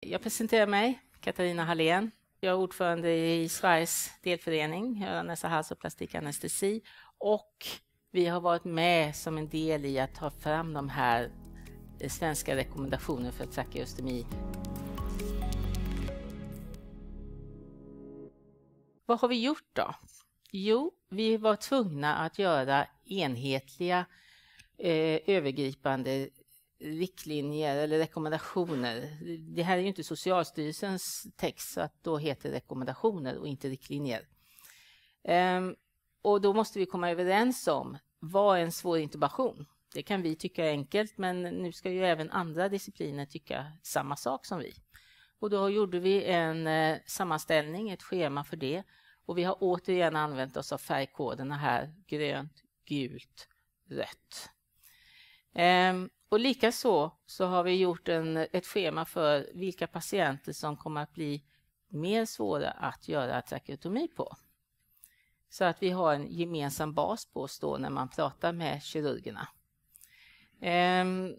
Jag presenterar mig, Katarina Hallén. Jag är ordförande i Sveriges delförening rörande hals och plastikanestesi och vi har varit med som en del i att ta fram de här eh, svenska rekommendationerna för tracheostomi. Vad har vi gjort då? Jo, vi var tvungna att göra enhetliga eh, övergripande riktlinjer eller rekommendationer. Det här är ju inte Socialstyrelsens text, så att då heter det rekommendationer och inte riktlinjer. Ehm, och då måste vi komma överens om vad är en svår intubation? Det kan vi tycka är enkelt, men nu ska ju även andra discipliner tycka samma sak som vi. Och då gjorde vi en eh, sammanställning, ett schema för det. Och vi har återigen använt oss av färgkoderna här, grönt, gult, rött. Ehm, och likaså så har vi gjort en, ett schema för vilka patienter som kommer att bli mer svåra att göra trakeotomi på. Så att vi har en gemensam bas på oss då när man pratar med kirurgerna. Ehm,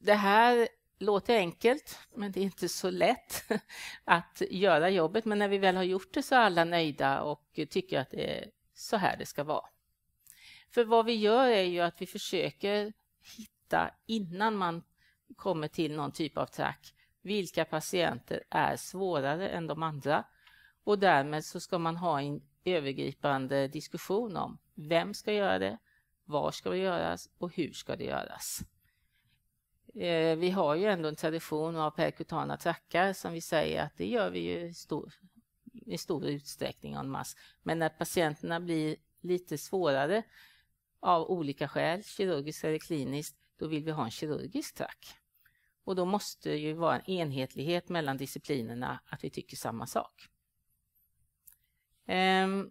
det här låter enkelt, men det är inte så lätt att göra jobbet. Men när vi väl har gjort det så är alla nöjda och tycker att det är så här det ska vara. För vad vi gör är ju att vi försöker hitta innan man kommer till någon typ av track vilka patienter är svårare än de andra. Och därmed så ska man ha en övergripande diskussion om vem ska göra det, var ska det göras och hur ska det göras. Eh, vi har ju ändå en tradition av perkutana trackar som vi säger att det gör vi ju i stor, i stor utsträckning en mass. Men när patienterna blir lite svårare av olika skäl, kirurgiskt eller kliniskt, då vill vi ha en kirurgisk track. Och då måste det ju vara en enhetlighet mellan disciplinerna att vi tycker samma sak. Ehm.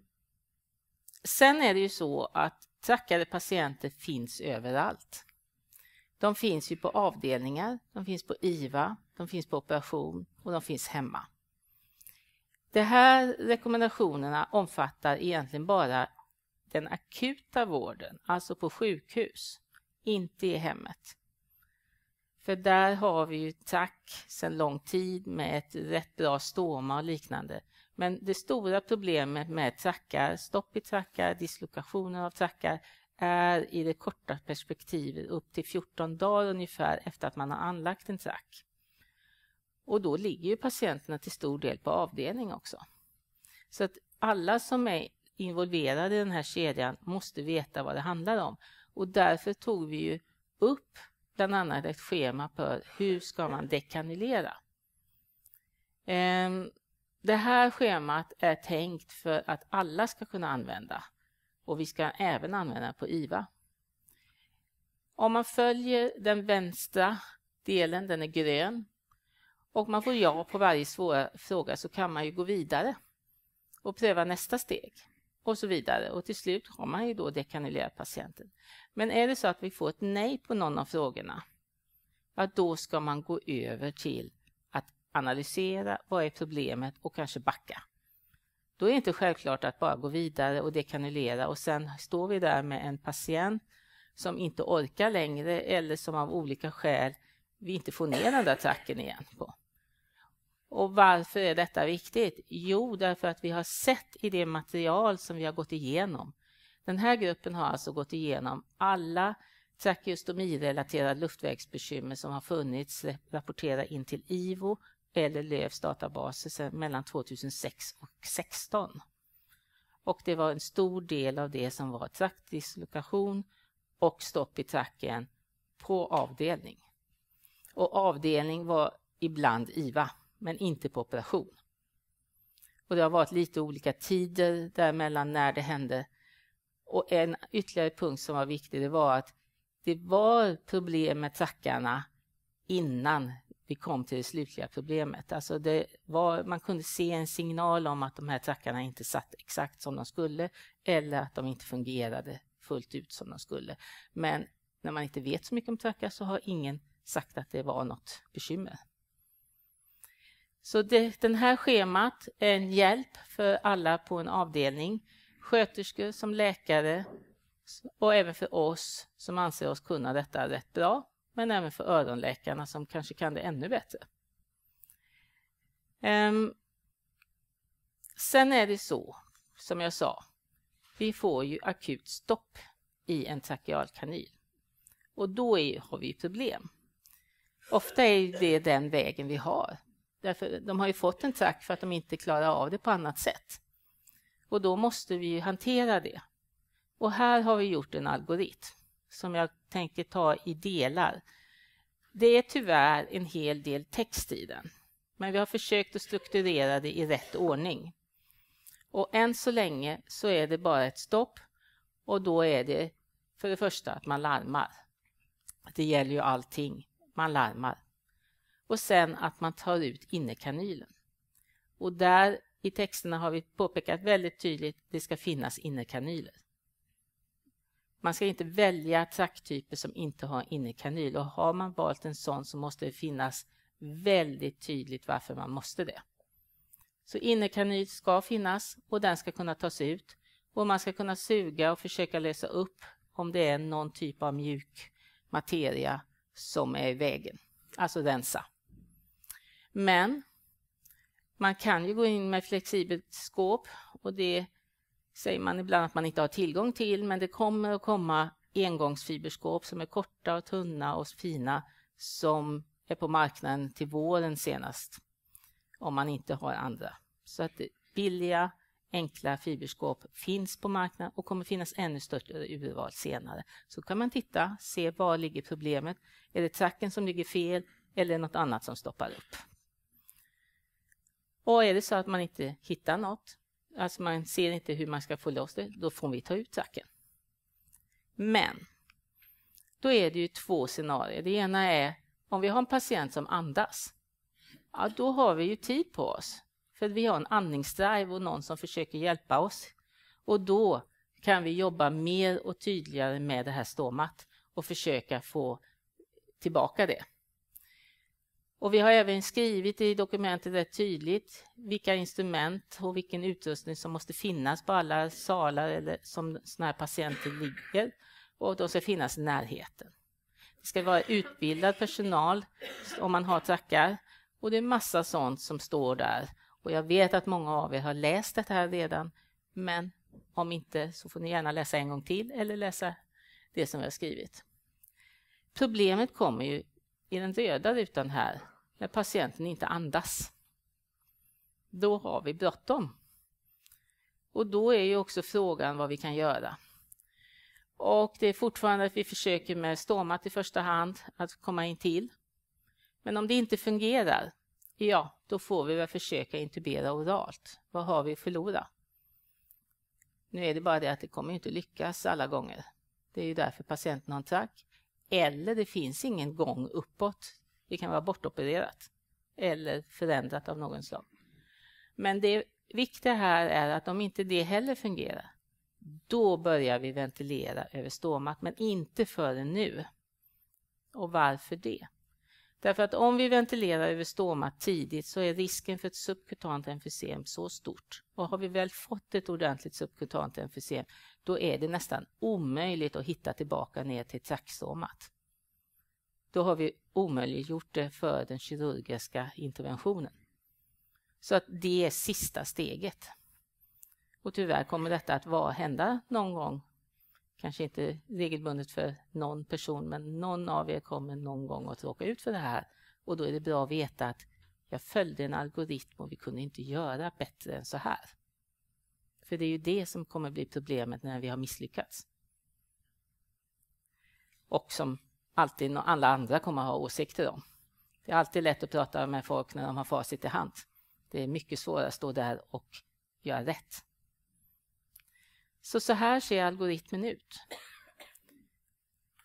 Sen är det ju så att trackade patienter finns överallt. De finns ju på avdelningar, de finns på IVA, de finns på operation och de finns hemma. De här rekommendationerna omfattar egentligen bara den akuta vården, alltså på sjukhus, inte i hemmet. För där har vi ju tack sedan lång tid med ett rätt bra stoma och liknande. Men det stora problemet med trackar, stopp i trackar, dislokationer av trackar är i det korta perspektivet upp till 14 dagar ungefär efter att man har anlagt en track. Och då ligger ju patienterna till stor del på avdelning också. Så att alla som är involverade i den här kedjan måste veta vad det handlar om. Och därför tog vi ju upp bland annat ett schema för hur ska man dekanylera. Ehm, det här schemat är tänkt för att alla ska kunna använda och vi ska även använda på IVA. Om man följer den vänstra delen, den är grön, och man får ja på varje svåra fråga så kan man ju gå vidare och pröva nästa steg och så vidare. Och till slut har man ju då dekanylerat patienten. Men är det så att vi får ett nej på någon av frågorna, ja, då ska man gå över till att analysera vad är problemet och kanske backa. Då är det inte självklart att bara gå vidare och dekanylera och sen står vi där med en patient som inte orkar längre eller som av olika skäl vi inte får ner den där tracken igen på. Och varför är detta viktigt? Jo, därför att vi har sett i det material som vi har gått igenom. Den här gruppen har alltså gått igenom alla trakeostomirelaterade luftvägsbekymmer som har funnits rapportera in till IVO eller Lövs databaser mellan 2006 och 2016. Och det var en stor del av det som var traktdislokation och stopp i tracken på avdelning. Och avdelning var ibland IVA men inte på operation. Och det har varit lite olika tider däremellan när det hände. Och en ytterligare punkt som var viktig, det var att det var problem med trackarna innan vi kom till det slutliga problemet. Alltså det var, man kunde se en signal om att de här trackarna inte satt exakt som de skulle eller att de inte fungerade fullt ut som de skulle. Men när man inte vet så mycket om trackar så har ingen sagt att det var något bekymmer. Så det, den här schemat är en hjälp för alla på en avdelning, sköterskor som läkare och även för oss som anser oss kunna detta rätt bra, men även för öronläkarna som kanske kan det ännu bättre. Um, sen är det så, som jag sa, vi får ju akut stopp i en trakealkanyl och då är, har vi problem. Ofta är det den vägen vi har Därför, de har ju fått en track för att de inte klarar av det på annat sätt. Och då måste vi hantera det. Och här har vi gjort en algoritm som jag tänker ta i delar. Det är tyvärr en hel del text i den, men vi har försökt att strukturera det i rätt ordning. Och än så länge så är det bara ett stopp och då är det för det första att man larmar. Det gäller ju allting. Man larmar. Och sen att man tar ut innerkanylen. Och där i texterna har vi påpekat väldigt tydligt att det ska finnas innerkanyler. Man ska inte välja trakttyper som inte har innerkanyl och har man valt en sån så måste det finnas väldigt tydligt varför man måste det. Så innerkanyl ska finnas och den ska kunna tas ut och man ska kunna suga och försöka lösa upp om det är någon typ av mjuk materia som är i vägen, alltså rensa. Men man kan ju gå in med flexibelt skåp och det säger man ibland att man inte har tillgång till, men det kommer att komma engångsfiberskåp som är korta och tunna och fina som är på marknaden till våren senast om man inte har andra. Så att billiga, enkla fiberskåp finns på marknaden och kommer finnas ännu större urval senare. Så kan man titta, se var ligger problemet? Är det tracken som ligger fel eller något annat som stoppar upp? Och är det så att man inte hittar något, alltså man ser inte hur man ska få loss det, då får vi ta ut saken. Men då är det ju två scenarier. Det ena är om vi har en patient som andas, ja då har vi ju tid på oss. För vi har en andningsdrive och någon som försöker hjälpa oss. Och då kan vi jobba mer och tydligare med det här stomat och försöka få tillbaka det. Och vi har även skrivit i dokumentet rätt tydligt vilka instrument och vilken utrustning som måste finnas på alla salar eller som sådana här patienter ligger och de ska finnas i närheten. Det ska vara utbildad personal om man har trackar och det är massa sånt som står där. Och jag vet att många av er har läst det här redan, men om inte så får ni gärna läsa en gång till eller läsa det som vi har skrivit. Problemet kommer ju i den röda rutan här när patienten inte andas. Då har vi bråttom. Och då är ju också frågan vad vi kan göra. Och det är fortfarande att vi försöker med stomat i första hand, att komma in till. Men om det inte fungerar, ja, då får vi väl försöka intubera oralt. Vad har vi att förlora? Nu är det bara det att det kommer inte lyckas alla gånger. Det är ju därför patienten har en track. Eller det finns ingen gång uppåt. Det kan vara bortopererat eller förändrat av någon slag. Men det viktiga här är att om inte det heller fungerar, då börjar vi ventilera över stomat, men inte förrän nu. Och varför det? Därför att om vi ventilerar över stomat tidigt så är risken för ett subkutant emfysem så stort. Och har vi väl fått ett ordentligt subkutant emfysem, då är det nästan omöjligt att hitta tillbaka ner till traktstomat då har vi omöjliggjort det för den kirurgiska interventionen. Så att det är sista steget. Och tyvärr kommer detta att vara, hända någon gång. Kanske inte regelbundet för någon person, men någon av er kommer någon gång att råka ut för det här. Och då är det bra att veta att jag följde en algoritm och vi kunde inte göra bättre än så här. För det är ju det som kommer bli problemet när vi har misslyckats. Och som alltid alla andra kommer att ha åsikter om. Det är alltid lätt att prata med folk när de har facit i hand. Det är mycket svårare att stå där och göra rätt. Så, så här ser algoritmen ut.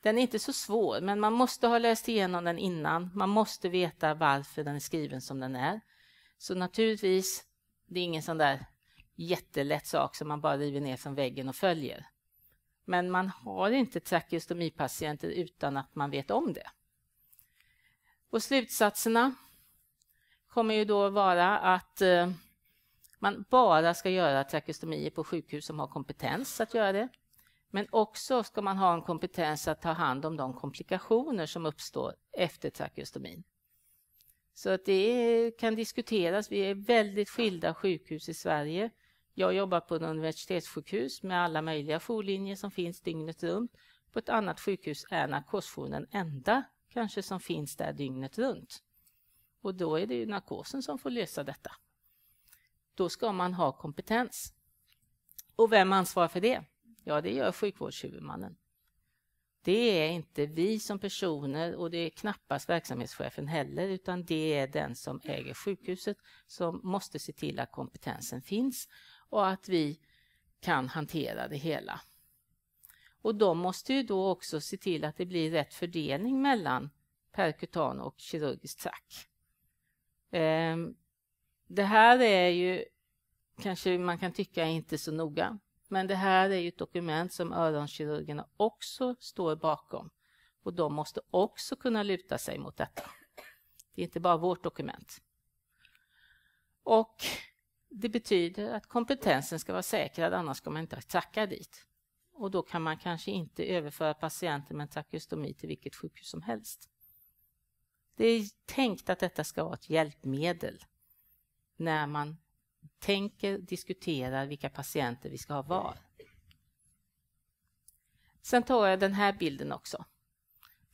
Den är inte så svår, men man måste ha läst igenom den innan. Man måste veta varför den är skriven som den är. Så naturligtvis, det är ingen sån där jättelätt sak som man bara river ner från väggen och följer. Men man har inte trakeostomipatienter utan att man vet om det. Och slutsatserna kommer ju då vara att eh, man bara ska göra trakeostomier på sjukhus som har kompetens att göra det. Men också ska man ha en kompetens att ta hand om de komplikationer som uppstår efter trakeostomin. Så att det kan diskuteras. Vi är väldigt skilda sjukhus i Sverige jag jobbar på ett universitetssjukhus med alla möjliga jourlinjer som finns dygnet runt. På ett annat sjukhus är narkosjouren den enda kanske som finns där dygnet runt. Och då är det ju narkosen som får lösa detta. Då ska man ha kompetens. Och vem ansvarar för det? Ja, det gör sjukvårdshuvudmannen. Det är inte vi som personer och det är knappast verksamhetschefen heller utan det är den som äger sjukhuset som måste se till att kompetensen finns och att vi kan hantera det hela. Och de måste ju då också se till att det blir rätt fördelning mellan perkutan och kirurgiskt track. Ehm, det här är ju, kanske man kan tycka inte så noga, men det här är ju ett dokument som öronkirurgerna också står bakom och de måste också kunna luta sig mot detta. Det är inte bara vårt dokument. Och det betyder att kompetensen ska vara säkrad, annars ska man inte att tacka dit. Och då kan man kanske inte överföra patienter med trakeostomi till vilket sjukhus som helst. Det är tänkt att detta ska vara ett hjälpmedel när man tänker, diskuterar vilka patienter vi ska ha var. Sen tar jag den här bilden också.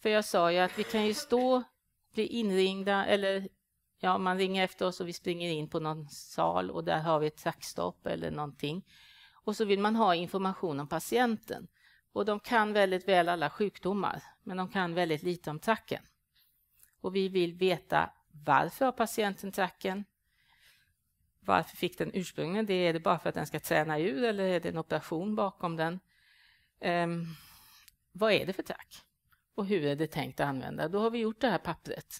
För jag sa ju att vi kan ju stå, bli inringda eller Ja, man ringer efter oss och vi springer in på någon sal och där har vi ett trackstopp eller någonting. Och så vill man ha information om patienten. Och de kan väldigt väl alla sjukdomar, men de kan väldigt lite om tracken. Och vi vill veta varför har patienten tracken? Varför fick den ursprungligen det? Är det bara för att den ska träna ur eller är det en operation bakom den? Um, vad är det för track? Och hur är det tänkt att använda? Då har vi gjort det här pappret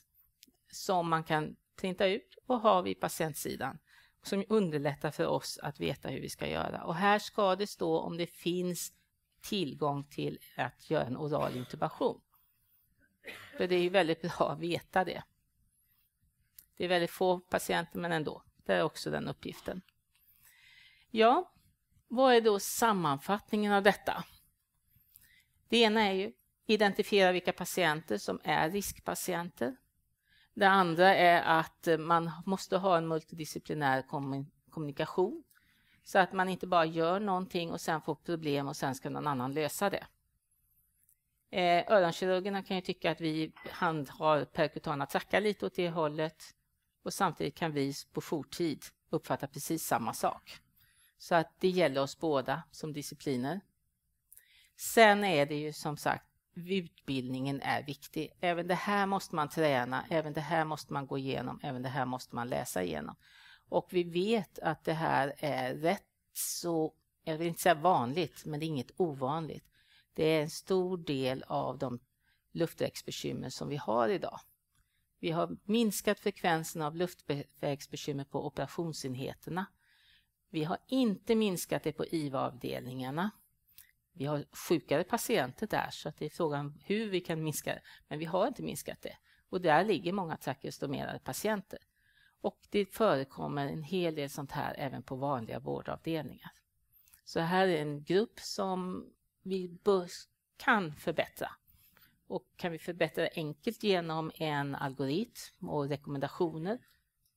som man kan printa ut och ha vid patientsidan som underlättar för oss att veta hur vi ska göra. Och här ska det stå om det finns tillgång till att göra en oral intubation. För det är väldigt bra att veta det. Det är väldigt få patienter, men ändå. Det är också den uppgiften. Ja, vad är då sammanfattningen av detta? Det ena är ju identifiera vilka patienter som är riskpatienter. Det andra är att eh, man måste ha en multidisciplinär kommunikation så att man inte bara gör någonting och sen får problem och sen ska någon annan lösa det. Eh, öronkirurgerna kan ju tycka att vi handhar perkutana trackar lite åt det hållet och samtidigt kan vi på jourtid uppfatta precis samma sak. Så att det gäller oss båda som discipliner. Sen är det ju som sagt utbildningen är viktig. Även det här måste man träna, även det här måste man gå igenom, även det här måste man läsa igenom. Och vi vet att det här är rätt så, jag vill inte säga vanligt, men det är inget ovanligt. Det är en stor del av de luftvägsbekymmer som vi har idag. Vi har minskat frekvensen av luftvägsbekymmer på operationsenheterna. Vi har inte minskat det på IVA-avdelningarna. Vi har sjukare patienter där så att det är frågan hur vi kan minska det. Men vi har inte minskat det. Och där ligger många trakeostomerade patienter. Och det förekommer en hel del sånt här även på vanliga vårdavdelningar. Så här är en grupp som vi bör, kan förbättra. Och kan vi förbättra enkelt genom en algoritm och rekommendationer,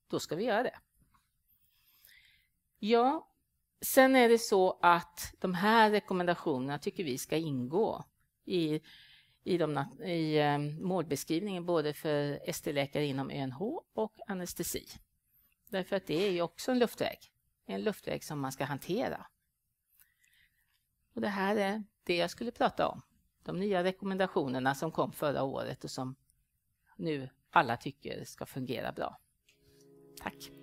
då ska vi göra det. Ja, Sen är det så att de här rekommendationerna tycker vi ska ingå i, i, de, i eh, målbeskrivningen både för ST-läkare inom ÖNH och anestesi. Därför att det är ju också en luftväg, en luftväg som man ska hantera. Och det här är det jag skulle prata om. De nya rekommendationerna som kom förra året och som nu alla tycker ska fungera bra. Tack!